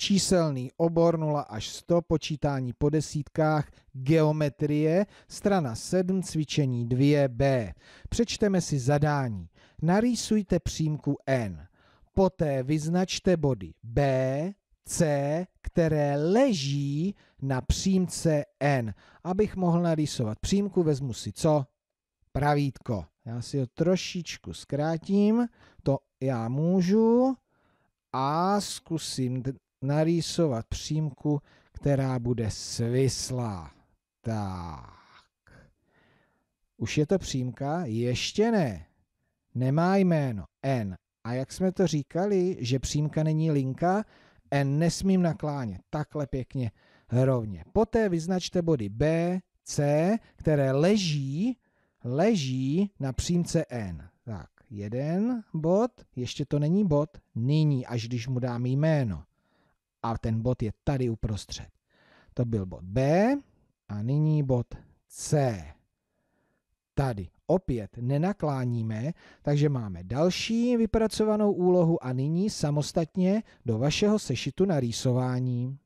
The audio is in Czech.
číselný obor 0 až 100, počítání po desítkách, geometrie, strana 7, cvičení 2b. Přečteme si zadání. Narýsujte přímku n. Poté vyznačte body b, c, které leží na přímce n. Abych mohl narýsovat přímku, vezmu si co? Pravítko. Já si ho trošičku zkrátím, to já můžu a zkusím narýsovat přímku, která bude svislá. Tak. Už je to přímka? Ještě ne. Nemá jméno N. A jak jsme to říkali, že přímka není linka, N nesmím naklánět. Takhle pěkně rovně. Poté vyznačte body B, C, které leží, leží na přímce N. Tak, jeden bod, ještě to není bod, nyní, až když mu dám jméno a ten bod je tady uprostřed. To byl bod B a nyní bod C. Tady opět nenakláníme, takže máme další vypracovanou úlohu a nyní samostatně do vašeho sešitu na rýsování.